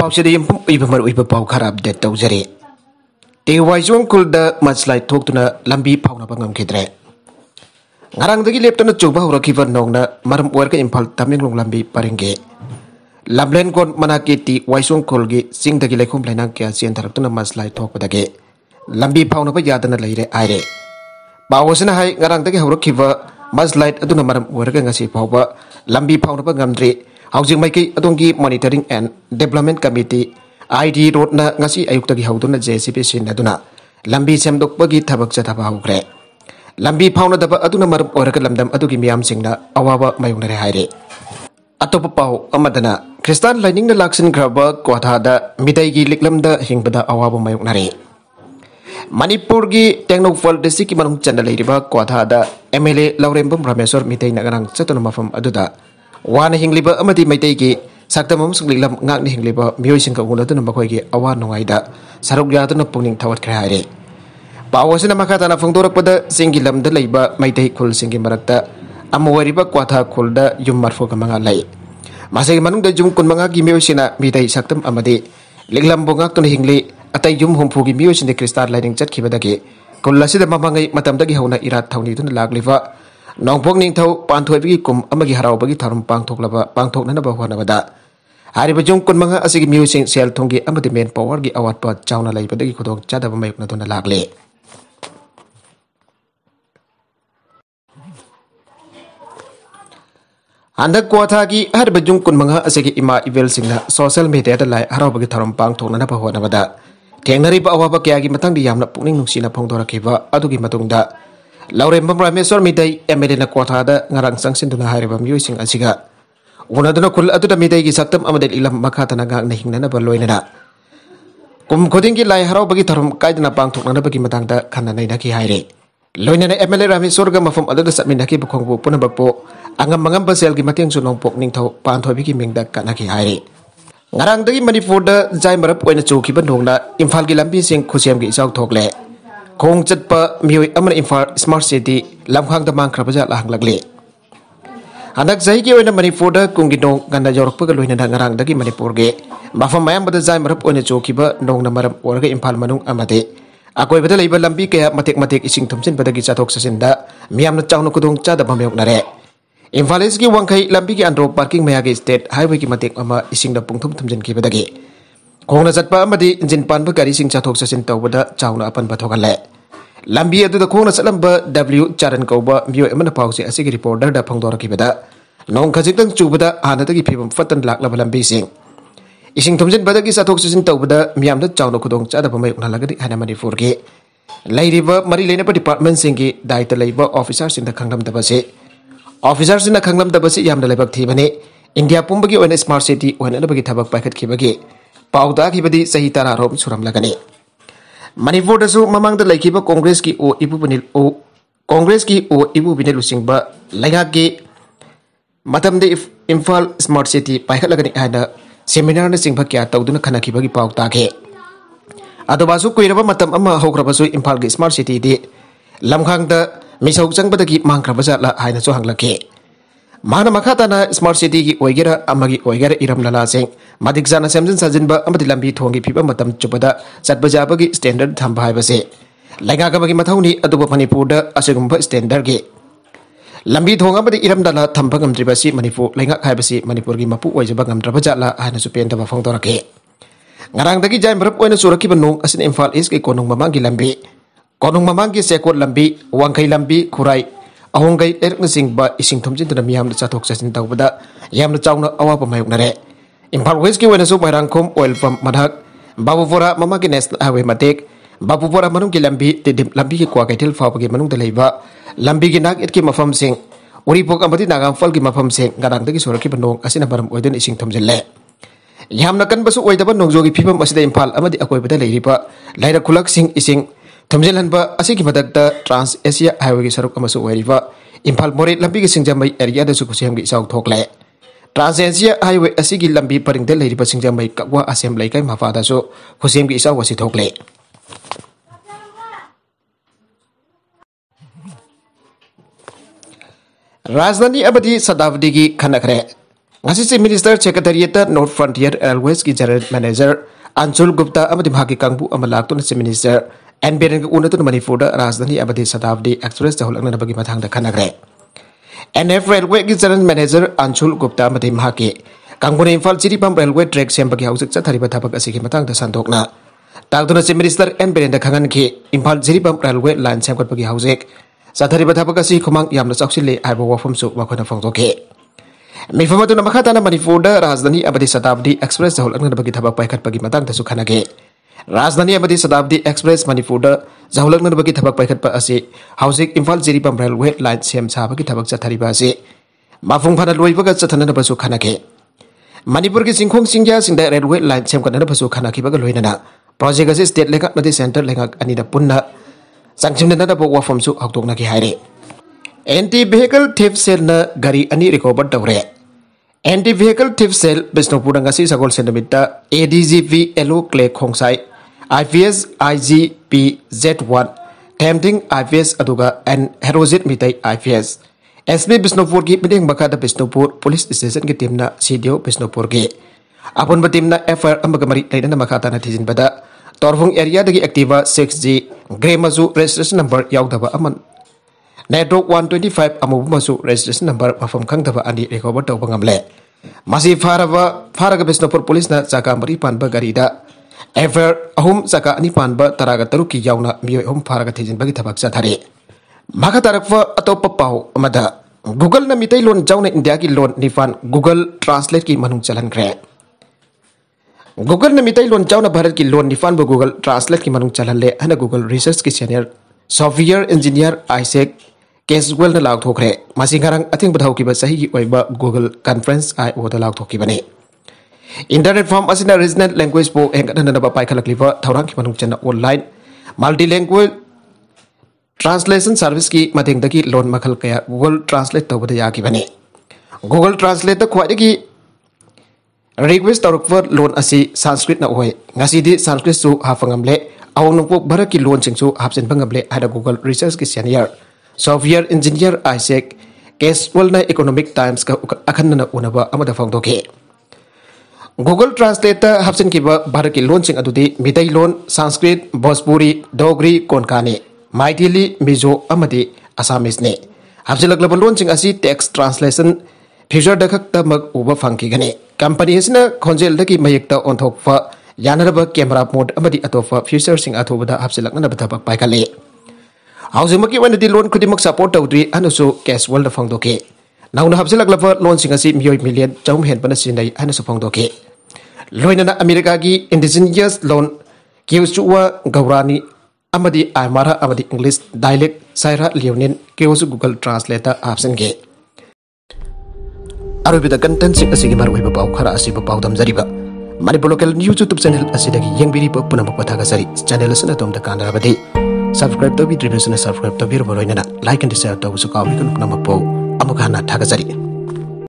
ꯄꯥꯎꯆꯦꯗ ꯌꯨꯝꯐꯝ ꯑꯣꯏꯕ ꯃꯔꯨꯑꯣꯏꯕ ꯄꯥꯎ ꯈꯔ ꯑꯞꯗꯦꯠ ꯇꯧꯖꯔꯤ ꯇꯦꯋꯥꯏꯖꯣꯡ ꯈꯨꯜꯗ ꯃꯟꯁ꯭ꯂꯥꯏꯠ ꯊꯣꯛꯇꯨꯅ ꯂꯝꯕꯤ ꯐꯥꯎꯅꯕ ꯉꯝꯈꯤꯗ꯭ꯔꯦ ꯉꯔꯥꯡꯗꯒꯤ ꯂꯦꯞꯇꯅ ꯆꯨꯕ ꯍꯧꯔꯛꯈꯤꯕ ꯅꯣꯡꯅ ꯃꯔꯝ ꯑꯣꯏꯔꯒ ꯏꯝꯐꯥꯜ ꯇꯃꯦꯡꯂꯣꯡ ꯂꯝꯕꯤ ꯄꯔꯦꯡꯒꯤ ꯂꯝꯂꯦꯟꯒꯣꯟ ꯃꯅꯥꯛꯀꯤ ꯇꯤ ꯋꯥꯏꯁꯣꯡ ꯈꯨꯜꯒꯤ ꯆꯤꯡꯗꯒꯤ ꯂꯩꯈꯣꯝ ꯂꯩꯅꯥꯡ ꯀꯌꯥ ꯆꯦꯟꯊꯔꯛꯇꯨꯅ ꯃꯟꯁ꯭ꯂꯥꯏꯠ ꯊꯣꯛꯄꯗꯒꯤ ꯂꯝꯕꯤ ꯐꯥꯎꯅꯕ ꯌꯥꯗꯅ ꯂꯩꯔꯦ ꯍꯥꯏꯔꯦ ꯄꯥꯎ ꯑꯁꯤꯅ ꯍꯥꯏ ꯉꯔꯥꯡꯗꯒꯤ ꯍꯧꯔꯛꯈꯤꯕ ꯃꯟꯁ꯭ꯂꯥꯏꯠ ꯑꯗꯨꯅ ꯃꯔꯝ ꯑꯣꯏꯔꯒ ꯉꯁꯤ ꯐꯥꯎꯕ ꯂꯝꯕꯤ ꯐꯥꯎꯅꯕ ꯉꯝꯗ꯭ꯔꯤ हौजी मैके monetary and development committee I D road आयुक्त की हूं जे सी पी सिंबी सेमदोपी चाह हूँ लंबी फाउनदरगम अवाब मयूर है अतोप पाद ख्रिस्तान लाइनिंग लाशनग्रब कोद मिदई की लिखल हिंग अवाब मयूर मनपुर की टेक्नोफल डिस्ट्रिक की मनु चंद कोद एम एल ए लौरेंब रमेश्वर मिदई नगर चतुन मफम wan hing liba amati maitai ki saktamum sung linglam ngak ni hing liba myoi sing ka ngula tu namba khoi awa nongai da saruk ya tu na pungning thawat khra na makha tana phungdorak pada singgilam lam da kul maitai khul singi marakta amwari ba kwata khul da yum marfo ka manga lai masai manung da jum kun manga gi myoi sina saktam amati, linglam bongak tu hingli atai yum humpu gi myoi de kristal lining chat khibada ki kulla sida mamangai matam da gi hauna irat thawni tu na lagliwa ꯅꯣꯡꯄꯣꯛ ꯅꯤꯡꯊꯧ ꯄꯥꯟꯊꯣꯏꯕꯒꯤ ꯀꯨꯝ ꯑꯃꯒꯤ ꯍꯔꯥꯎꯕꯒꯤ ꯊꯧꯔꯝ ꯄꯥꯡꯊꯣꯛꯂꯕ ꯄꯥꯡꯊꯣꯛꯅꯅꯕ ꯍꯣꯠꯅꯕꯗ ꯍꯥꯏꯔꯤꯕ ꯌꯨꯝ ꯀꯨꯟꯃꯉꯥ ꯑꯁꯤꯒꯤ ꯃꯤꯑꯣꯏꯁꯤꯡ ꯁꯦꯜ ꯊꯨꯝꯒꯤ ꯑꯃꯗꯤ ꯃꯦꯟ ꯄꯥꯋꯔꯒꯤ ꯑꯋꯥꯠꯄ ꯆꯥꯎꯅ ꯂꯩꯕꯗꯒꯤ ꯈꯨꯗꯣꯡꯆꯥꯗꯕ ꯃꯥꯌꯣꯛꯅꯗꯨꯅ ꯂꯥꯛꯂꯤ ꯍꯟꯗꯛ ꯀ꯭ꯋꯥꯊꯥꯒꯤ ꯍꯥꯏꯔꯤꯕ ꯌꯨꯝ ꯀꯨꯟꯃꯉꯥ ꯑꯁꯤꯒꯤ ꯏꯃꯥ ꯏꯕꯦꯜꯁꯤꯡꯅ ꯁꯣꯁꯤꯌꯦꯜ ꯃꯦꯗꯤꯌꯥꯗ ꯂꯥꯏ ꯍꯔꯥꯎꯕꯒꯤ ꯊꯧꯔꯝ ꯄꯥꯡꯊꯣꯛꯅꯅꯕ ꯍꯣꯠꯅꯕꯗ ꯊꯦꯡꯅꯔꯤꯕ ꯑꯋꯥꯕ ꯀꯌꯥꯒꯤ ꯃꯇꯥꯡꯗ ꯌꯥꯝꯅ ꯄꯨꯛꯅꯤꯡ ꯅꯨꯡꯁꯤꯅ ꯐꯣꯡꯗꯣꯔꯛꯈꯤꯕ ꯑꯗꯨꯒꯤ ꯃꯇꯨꯡꯗ Lauren Bambra Mesor Midai na Quartada ngarang sanksin duna hari bam sing asiga. Wuna duna kul atuda Midai gi saktam amadel ilam makata naga nahing nana balloi nada. Kum koding gi lai harau bagi tarum kai dana bang tuk nana bagi matang da kana nai hari. loina na Emele Rami Sorga mafum ada dasa mindaki bukong bu puna bakpo. Angam mangam basel gi mati sunong pok ning tau pan tau bagi mingda kana ki hari. Ngarang dagi manifoda zai marap wena cuki bandung da. Infal gi sing kusiam gi isau tok le. ꯈꯣꯡ ꯆꯠꯄ ꯃꯤꯑꯣꯏ ꯑꯃꯅ Imphal smart city ꯂꯝꯈꯥꯡꯗ ꯃꯥꯡꯈ꯭ꯔꯕ ꯖꯥꯠꯂ ꯍꯪꯂꯛꯂꯦ ꯍꯟꯗꯛ ꯆꯍꯤꯒꯤ ꯑꯣꯏꯅ ꯃꯅꯤꯄꯨꯔꯗ ꯀꯨꯝꯒꯤ ꯅꯣꯡ ꯉꯟꯅ ꯌꯧꯔꯛꯄꯒ ꯂꯣꯏꯅꯅ ꯉꯔꯥꯡꯗꯒꯤ ꯃꯅꯤꯄꯨꯔꯒꯤ ꯃꯐꯝ ꯑꯌꯥꯝꯕꯗ ꯖꯥꯏ ꯃꯔꯞ ꯑꯣꯏꯅ ꯆꯣꯈꯤꯕ ꯅꯣꯡꯅ ꯃꯔꯝ ꯑꯣꯏꯔꯒ ꯏꯝꯐꯥꯜ ꯃꯅꯨꯡ ꯑꯃꯗꯤ ꯑꯀꯣꯏꯕꯗ ꯂꯩꯕ ꯂꯝꯕꯤ ꯀꯌꯥ ꯃꯇꯦꯛ ꯃꯇꯦꯛ ꯏꯁꯤꯡ ꯊꯨꯝꯖꯤꯟꯕꯗꯒꯤ ꯆꯠꯊꯣꯛ ꯆꯠꯁꯤꯟꯗ ꯃꯤꯌꯥꯝꯅ ꯆꯥꯎꯅ ꯈꯨꯗꯣꯡ ꯆꯥꯗꯕ ꯃꯥꯌꯣꯛꯅꯔꯦ ꯏꯝꯐꯥꯜ ꯏꯁꯀꯤ ꯋꯥꯡꯈꯩ ꯂꯝꯕꯤꯒꯤ ꯑꯟꯗ꯭ꯔꯣ ꯄꯥꯔꯀꯤꯡ ꯃꯌꯥꯒꯤ ꯁ꯭ꯇꯦꯠ ꯍꯥꯏꯋꯦꯒꯤ ꯃꯇꯦꯛ ꯑꯃ ꯏꯁꯤꯡꯅ ꯄꯨꯡꯊꯨꯝ ꯊꯨꯝꯖꯤꯟꯈꯤꯕꯗꯒꯤ खोना चत इंजिन पान गारी चाथो चाचिन तब चौन अपनबे लंबी खोना चल डब्ल्यू चारन कौब मोम पासी अगर रिपोर्टर फोदोरिद नौ खजित चूब हाद की फीव फत लाब लंबी इं थोजिब चाथो चाचिन तब मैम चौन खुद चादी है मनपुर की मरी लेने डिपार्टमेंट की दायित्व लेब ऑफिसर खादबसे ऑफिसर खादबसे लेबक थीबने इंडिया पुब की स्मार्ट सिटी होने की थब पाखी पाउदाखिबदि चही तारारोम सुरमलगने मणिपुरदसु ममंगद लैखिब कांग्रेस की ओ इबुबनि ओ कांग्रेस की ओ इबुबिने लुसिंगब लैगागे मतमदे इम्फाल स्मार्ट सिटी पाइखलगने हाना सेमिनार सिंह क्या तौदुन खनखिबगी पाउ तागे अदबासु कुइरब मतम अमा स्मार्ट सिटी दे लमखांगद मिसौ चंगबदगी मांग्रबजाला हाइनसु हंगलके mana makata na smart city gi oigera amagi oigera iram lala seng madik zana semzin sajin ba amati lambi thongi pipa matam da. sat jaba bagi standard tham bahai base lenga ka bagi matau ni adu bapani puda asigum standard gi lambi thonga bati iram dala tham bagam tri mani manipur lenga kai basi manipur gi mapu oi jaba gam tra baja la ahana supen ta ba fong tora ke ngarang dagi jaim rap oina suraki banung asin infal is ke konung mamang gi lambi konung mamang gi sekot lambi wangkai lambi kurai ꯑꯍꯣꯡꯒꯩ ꯂꯩꯔꯛꯅꯆꯤꯡꯕ ꯏꯁꯤꯡ ꯊꯨꯝꯖꯤꯟꯗꯨꯅ ꯃꯤꯌꯥꯝꯅ ꯆꯠꯊꯣꯛ ꯆꯠꯁꯤꯟ ꯇꯧꯕꯗ ꯌꯥꯝꯅ ꯆꯥꯎꯅ ꯑꯋꯥꯕ ꯃꯥꯌꯣꯛꯅꯔꯦ ꯏꯝꯐꯥꯜ ꯋꯦꯁꯀꯤ ꯑꯣꯏꯅꯁꯨ ꯃꯣꯏꯔꯥꯡꯈꯣꯝ ꯑꯣꯏꯜ ꯄꯝ ꯃꯅꯥꯛ ꯕꯥꯕꯨꯄꯣꯔꯥ ꯃꯃꯥꯒꯤ ꯅꯦꯁꯅꯦꯜ ꯍꯥꯏꯋꯦ ꯃꯇꯦꯛ ꯕꯥꯕꯨꯄꯣꯔꯥ ꯃꯅꯨꯡꯒꯤ ꯂꯝꯕꯤ ꯇꯤꯗꯤꯝ ꯂꯝꯕꯤꯒꯤ ꯀ꯭ꯋꯥ ꯀꯩꯊꯦꯜ ꯐꯥꯎꯕꯒꯤ ꯃꯅꯨꯡꯗ ꯂꯩꯕ ꯂꯝꯕꯤꯒꯤ ꯅꯥꯛ ꯏꯠꯀꯤ ꯃꯐꯝꯁꯤꯡ ꯎꯔꯤꯄꯣꯛ ꯑꯃꯗꯤ ꯅꯥꯒꯥꯝꯐꯜꯒꯤ ꯃꯐꯝꯁꯤꯡ ꯉꯔꯥꯡꯗꯒꯤ ꯁꯣꯔꯛꯈꯤꯕ ꯅꯣꯡ ꯑꯁꯤꯅ ꯃꯔꯝ ꯑꯣꯏꯗꯨꯅ ꯏꯁꯤꯡ ꯊꯨꯝꯖꯤꯜꯂꯦ ꯌꯥꯝꯅ ꯀꯟꯕꯁꯨ ꯑꯣꯏꯗꯕ ꯅꯣꯡꯖꯨꯒꯤ ꯐꯤꯕꯝ ꯑꯁꯤꯗ ꯏꯝꯐꯥꯜ ꯑꯃꯗꯤ ꯑꯀꯣꯏꯕꯗ ꯂꯩꯔꯤꯕ ꯂꯩꯔꯛ ꯈꯨꯜꯂꯛꯁꯤꯡ ꯏꯁꯤꯡ थमजिल मदद ट्रांस एसिया हाईवे सरुक इम्फा मोरी लंबी की सिंजम एरिया कुम की इचाथोल ट्रांस एसिया हाईवे की लंबी परिंगजम कगवा असम माफा मफाद कुम की इचाथोल राजधानी सदावदी की खनखरे minister secretariat North Frontier Railway की जनरल मेनेजर अंचुल गुप्ता कंगू लाक्त मिनिस्टर एनबीएन उन मनपुर राजधानी शताब्दी एक्सप्रेस हल्लनबी मथांग खनग्रे एनएफ रेलवे की जनरल मेनेजर अंशुल गुप्ता कंगोने इम्फाल चिरीपम रेलवे ट्रैक सेम्बगी हौजिक चथरिब थबक चीफ मिनिस्टर एन बीरेन खंगनखि इम्फाल चिरीपम रेलवे लाइन सेमगतबगी हौजिक चथरिब थबक असि खुमांग यामना मनपुर हाइब वफमसु राजधानी शताब्दी एक्सप्रेस हल्लनबगी थबक पाइखतबगी खनगे राजधानी अमदी एक्सप्रेस मणिपुर जाहुलक्नबगी थबक पाइखट असे इम्फा इम्फाल जिरीपम रेलवे लाइन सेम साबगी थबक चथरीब असे माफुंग फना लोइबगा चथननबसु मणिपुर की चिंखों सिंगिया रेलवे लाइन सेम खनखिबगा लोइनना प्रोजेक्ट स्टेट लेखक नदी सेंटर लेखक अनिदा पुन्ना ꯆꯪꯁꯤꯟꯅꯅꯕ ꯋꯥꯐꯝꯁꯨ ꯍꯧꯗꯣꯛꯅꯈꯤ ꯍꯥꯏꯔꯦ ꯑꯦꯟꯇꯤ ꯚꯦꯍꯤꯀꯜ ꯊꯤꯞ ꯁꯦꯜꯅ ꯒꯥꯔꯤ ꯑꯅꯤ ꯔꯤꯀꯣꯚꯔ ꯇꯧꯔꯦ ꯑꯦꯟꯇꯤ ꯚꯦꯍꯤꯀꯜ ꯊꯤꯞ ꯁꯦꯜ ꯕꯤꯁꯅꯨꯄꯨꯔꯗ ꯉꯁꯤ ꯁꯒꯣꯜꯁꯦꯜ ꯅꯨꯃꯤꯠꯇ A D G P IVS IGPZ1 Tempting IVS aduga and Herozit mitai IVS SB Bisnopur ki meeting da Bisnopur Police Station ki timna CDO Bisnopur ki apun batimna FR ambaga mari na makata na tijin bada Torfung area dagi aktiva 6G Gremazu registration number yaudaba aman network 125 amu mazu registration number mafam daba andi recover daw ngamle masih faraba faraga Bisnopur police na jaga mari panba garida एवर अहम चक ꯑꯅꯤ तरग तरुक ꯇꯔꯨꯛꯀꯤ अहम ꯃꯤꯑꯣꯏ ꯑꯍꯨꯝ ꯐꯥꯔꯒ ꯊꯤꯖꯤꯟꯕꯒꯤ ꯊꯕꯛ ꯆꯠꯊꯔꯤ ꯃꯈꯥ ꯇꯥꯔꯛꯄ ꯑꯇꯣꯞꯄ ꯄꯥꯎ ꯑꯃꯗ ꯒꯨꯒꯜꯅ ꯃꯤꯇꯩꯂꯣꯟ ꯌꯥꯎꯅ की ꯂꯣꯟ ꯅꯤꯄꯥꯟ ꯒꯨꯒꯜ ꯇ꯭ꯔꯥꯟꯁꯂꯦꯠꯀꯤ ꯃꯅꯨꯡ ꯆꯜꯍꯟꯈ꯭ꯔꯦ गूगल लोन जौन भारत की लोन निफान गुगल ट्रांसलेट की मनु चलहले हन गुगल रिसर्च की senior software engineer Isaac Caswell ने लाग थोखरे मासिंगारंग अथिंग बधाउ की बसही की कॉन्फ्रेंस आई ओद लाथोकी इंटरनेट फॉर्म असिना रीजनल लैंग्वेज को हेंगटननबा पाइखलकलिब थौरांग की मनु चन online multi language translation service की मतेंग की लोन मखल कया गूगल ट्रांसलेट तौबद यागिबने गूगल ट्रांसलेट ख्वाइदगी रिक्वेस्ट तौरक लोन असी संस्कृत नहोय ngasi संस्कृत सु हाफंगमले अवनपो भर की लोन सिंगसु हाफसिनबंगमले हादा गूगल रिसर्च की senior software engineer Isaac Caswell ने इकोनॉमिक टाइम्स का अखंडन उनबा अमदा फोंगदोके गूगल ट्रांसलेटर हापचन भारत की लोचिंग मिदई लोन संस्कृत भोजपुरी डोगरी कौनका माइली मिजो असामीसने हापजल लोचिंग टेक्स ट्रांसलेसन फ्यूचर दखतम उब फंगे कंपनी खोजेल की मयक्त ओंथप यानरब कैमरा मोड अतोप फ्यूचर अथब हापजल तब पाखले हाउजम की लोन खुद सपोर्ट तौद्री अनु कैसवल फोदे नौना हापजल लोन मोय मिलियन चौम हेन सिजन फोदे ꯂꯣꯏꯅꯅ ꯑꯃꯦꯔꯤꯀꯥꯒꯤ ꯏꯟꯗꯤꯖꯤꯅꯤꯌꯁ ꯂꯣꯟ ꯀꯦꯎꯆꯨꯋꯥ ꯒꯧꯔꯥꯅꯤ ꯑꯃꯗꯤ ꯑꯥꯏꯃꯥꯔꯥ ꯑꯃꯗꯤ ꯏꯪꯂꯤꯁ ꯗꯥꯏꯂꯦꯛ ꯁꯥꯏꯔꯥ ꯂꯤꯌꯣꯅꯤꯟ ꯀꯦꯎꯁꯨ ꯒꯨꯒꯜ ꯇ꯭ꯔꯥꯟꯁꯂꯦꯇꯔ ꯍꯥꯞꯆꯤꯟꯒꯦ ꯑꯔꯣꯏꯕꯗ ꯀꯟꯇꯦꯟꯁꯤꯡ ꯑꯁꯤꯒꯤ ꯃꯔꯨꯑꯣꯏꯕ ꯄꯥꯎ ꯈꯔ ꯑꯁꯤꯕꯨ ꯄꯥꯎꯗꯝꯖꯔꯤꯕ Manipur local news YouTube channel ꯑꯁꯤꯗꯒꯤ ꯌꯦꯡꯕꯤꯔꯤꯕ ꯄꯨꯝꯅꯃꯛ ꯄꯊꯥꯒꯆꯔꯤ ꯆꯦꯅꯦꯜ ꯑꯁꯤꯅ ꯑꯗꯣꯝꯗ ꯀꯥꯟꯅꯔꯕꯗꯤ ꯁꯕꯁꯀ꯭ꯔꯥꯏꯕ ꯇꯧꯕꯤꯗ꯭ꯔꯤꯕꯁꯤꯅ ꯁꯕꯁꯀ꯭ꯔꯥꯏꯕ ꯇꯧꯕꯤꯔꯕ ꯂꯣꯏꯅꯅ ꯂꯥꯏꯛ ꯑꯦꯟ ꯁꯤꯌꯔ ꯇꯧꯕꯁꯨ ꯀꯥꯎꯕꯤꯒꯅꯨ ꯄꯨꯝꯅꯃꯛꯄꯨ ꯑꯃꯨꯛ ꯍꯟꯅ ꯊꯥꯒꯠꯆꯔꯤ